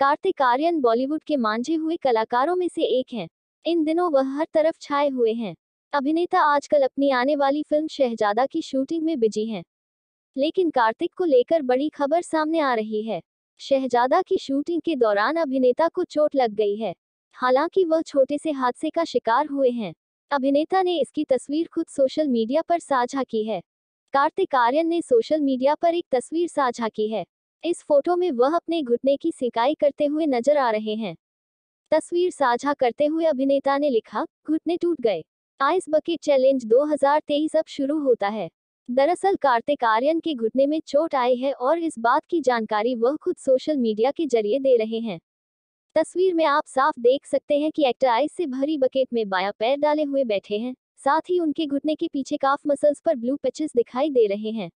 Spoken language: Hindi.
कार्तिक आर्यन बॉलीवुड के मांझे हुए कलाकारों में से एक हैं इन दिनों वह हर तरफ छाए हुए हैं अभिनेता आजकल अपनी आने वाली फिल्म शहजादा की शूटिंग में बिजी हैं लेकिन कार्तिक को लेकर बड़ी खबर सामने आ रही है शहजादा की शूटिंग के दौरान अभिनेता को चोट लग गई है हालांकि वह छोटे से हादसे का शिकार हुए हैं अभिनेता ने इसकी तस्वीर खुद सोशल मीडिया पर साझा की है कार्तिक आर्यन ने सोशल मीडिया पर एक तस्वीर साझा की है इस फोटो में वह अपने घुटने की सिकाई करते हुए नजर आ रहे हैं तस्वीर साझा करते हुए अभिनेता ने लिखा घुटने टूट गए आइस बकेट चैलेंज 2023 अब शुरू होता है दरअसल कार्तिक आर्यन के घुटने में चोट आई है और इस बात की जानकारी वह खुद सोशल मीडिया के जरिए दे रहे हैं तस्वीर में आप साफ देख सकते हैं कि एक्टर आइस से भरी बकेट में बाया पैर डाले हुए बैठे हैं साथ ही उनके घुटने के पीछे काफ मसल्स पर ब्लू पैचेस दिखाई दे रहे हैं